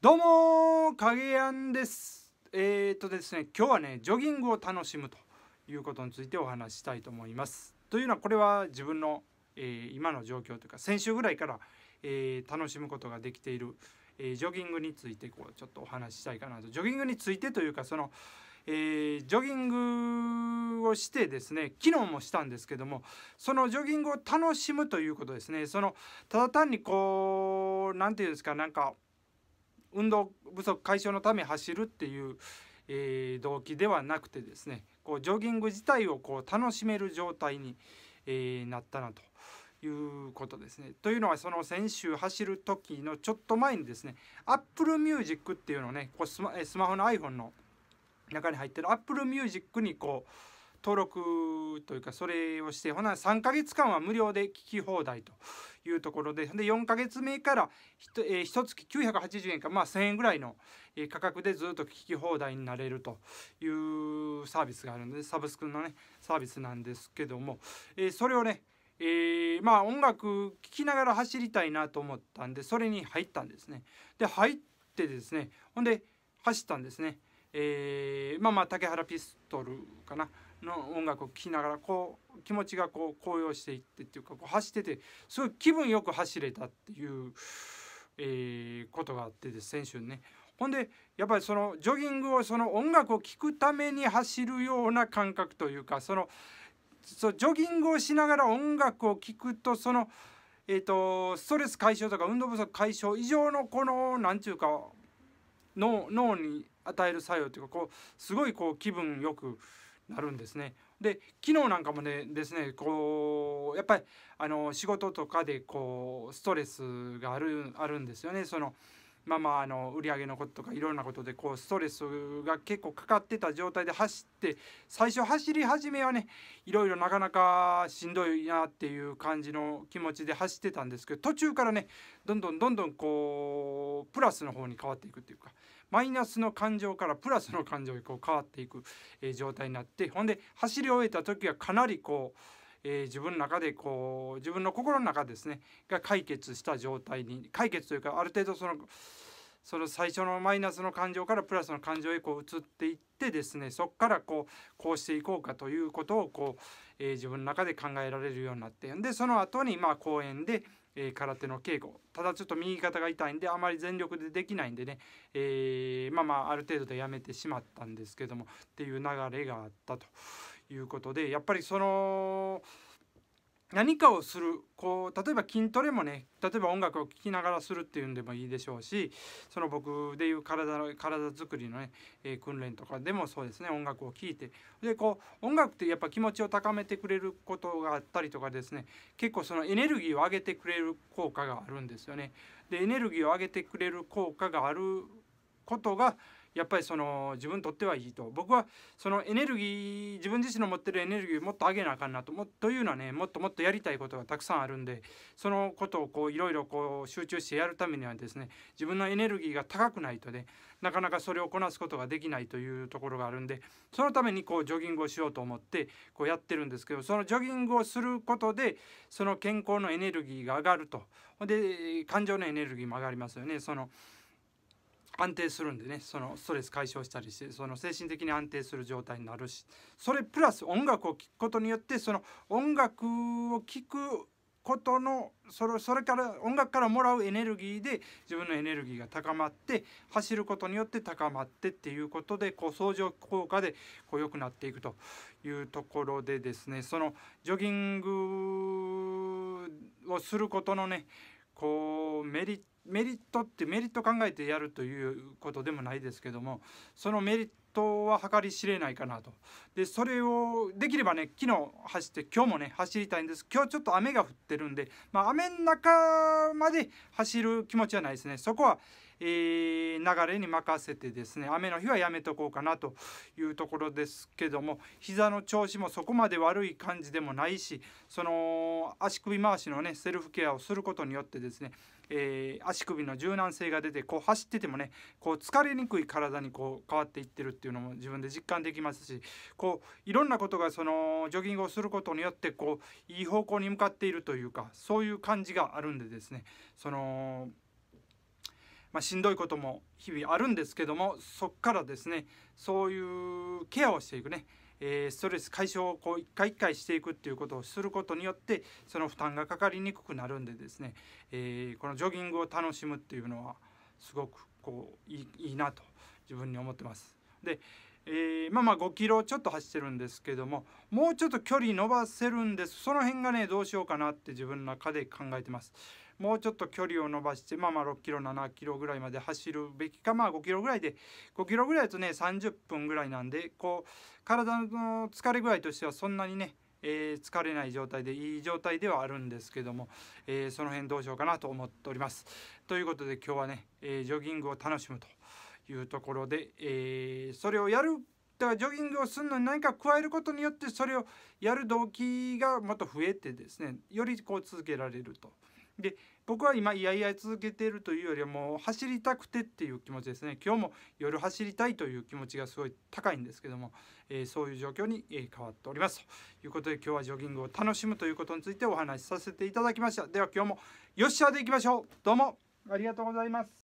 どうも影やんですえー、っとですね今日はねジョギングを楽しむということについてお話ししたいと思いますというのはこれは自分の、えー、今の状況というか先週ぐらいから、えー、楽しむことができている、えジョギングについてこうちょっとお話ししたいかなとジョギングについてというかその、えジョギングをしてですね昨日もしたんですけどもそのジョギングを楽しむということですねそのただ単にこう何て言うんですかなんか運動不足解消のため走るっていう、えー、動機ではなくてですねこうジョギング自体をこう楽しめる状態に、えー、なったなということですね。というのはその先週走る時のちょっと前にですね Apple Music っていうのをねこうスマスマホの iPhone の中に入ってる Apple Music にこう登録というかそれをしてほな3ヶ月間は無料で聞き放題というところでで4ヶ月目からひと、えー、1月980円か、まあ、1000円ぐらいの、え価格でずっと聞き放題になれるというサービスがあるのでサブスクのねサービスなんですけども、えー、それをねえー、まあ音楽聴きながら走りたいなと思ったんでそれに入ったんですね。で入ってですねほんで走ったんですね。えー、まあまあ竹原ピストルかな。の音楽を聴きながらこう気持ちがこう高揚していってっていうかこう走っててすごい気分よく走れたっていう、えー、ことがあってです先週ね。ほんでやっぱりそのジョギングをその音楽を聴くために走るような感覚というかそのそうジョギングをしながら音楽を聴くとその、えーと、ストレス解消とか運動不足解消以上のこの何ちゅうか脳に与える作用というかこうすごいこう気分よく。なるんですね。で昨日なんかもねですねこうやっぱりあの仕事とかでこうストレスがあるあるんですよね。そのまあまああの売り上げのこととかいろんなことでこうストレスが結構かかってた状態で走って最初走り始めはねいろいろなかなかしんどいなっていう感じの気持ちで走ってたんですけど途中からねどんどんどんどんこうプラスの方に変わっていくっていうか。マイナスの感情からプラスの感情にこう変わっていく、え状態になってほんで走り終えた時はかなりこうえー、自分の中でこう自分の心の中ですねが解決した状態に解決というかある程度そのその最初のマイナスの感情からプラスの感情へこう移っていってですねそこからこうこうしていこうかということをこう、えー、自分の中で考えられるようになってでその後にまあ公演で、えー、空手の稽古ただちょっと右肩が痛いんであまり全力でできないんでね、えー、まあまあある程度でやめてしまったんですけどもっていう流れがあったということでやっぱりその何かをするこう例えば筋トレもね例えば音楽を聴きながらするっていうんでもいいでしょうしその僕でいう体の体作りのね、えー、訓練とかでもそうですね音楽を聴いてでこう音楽ってやっぱ気持ちを高めてくれることがあったりとかですね結構そのエネルギーを上げてくれる効果があるんですよね。でエネルギーを上げてくれる効果があることがやっぱりその自分にとってはいいと僕はそのエネルギー自分自身の持ってるエネルギーをもっと上げなあかんなともというのはねもっともっとやりたいことがたくさんあるんでそのことをこういろいろこう集中してやるためにはですね自分のエネルギーが高くないとねなかなかそれをこなすことができないというところがあるんでそのためにこうジョギングをしようと思ってこうやってるんですけどそのジョギングをすることでその健康のエネルギーが上がるとで感情のエネルギーも上がりますよね。その安定するんでねそのストレス解消したりしてその精神的に安定する状態になるしそれプラス音楽を聴くことによってその音楽を聴くことのそれそれから音楽からもらうエネルギーで自分のエネルギーが高まって走ることによって高まってっていうことでこう相乗効果でこう良くなっていくというところでですねそのジョギングをすることのねこうメリットメリットってメリット考えてやるということでもないですけどもそのメリットは計り知れないかなとでそれをできればね昨日走って今日もね走りたいんです今日ちょっと雨が降ってるんで、まあ、雨の中まで走る気持ちはないですねそこは、えー、流れに任せてですね雨の日はやめとこうかなというところですけども膝の調子もそこまで悪い感じでもないしその足首回しのねセルフケアをすることによってですねえー、足首の柔軟性が出てこう走っててもねこう疲れにくい体にこう変わっていってるっていうのも自分で実感できますしこういろんなことがそのジョギングをすることによってこういい方向に向かっているというかそういう感じがあるんでですねそのまあ、しんどいことも日々あるんですけどもそっからですねそういうケアをしていくねえストレス解消をこう一回一回していくっていうことをすることによってその負担がかかりにくくなるんでですね、えこのジョギングを楽しむっていうのはすごくこういいなと自分に思ってます。でえー、まあまあ5キロちょっと走ってるんですけどももうちょっと距離伸ばせるんですその辺がねどうしようかなって自分の中で考えてますもうちょっと距離を伸ばして、まあ、まあ6キロ7キロぐらいまで走るべきか、まあ、5キロぐらいで5キロぐらいだとね30分ぐらいなんでこう体の疲れ具合としてはそんなにねえー、疲れない状態でいい状態ではあるんですけども、えー、その辺どうしようかなと思っております。ということで今日はね、えー、ジョギングを楽しむというところで、えそれをやるだからジョギングをするのに何か加えることによってそれをやる動機がもっと増えてですねよりこう続けられると。で僕は今いやいや続けているというよりはもう走りたくてっていう気持ちですね今日も夜走りたいという気持ちがすごい高いんですけども、えー、そういう状況に、え変わっておりますということで今日はジョギングを楽しむということについてお話しさせていただきましたでは今日もよっしゃでいきましょうどうもありがとうございます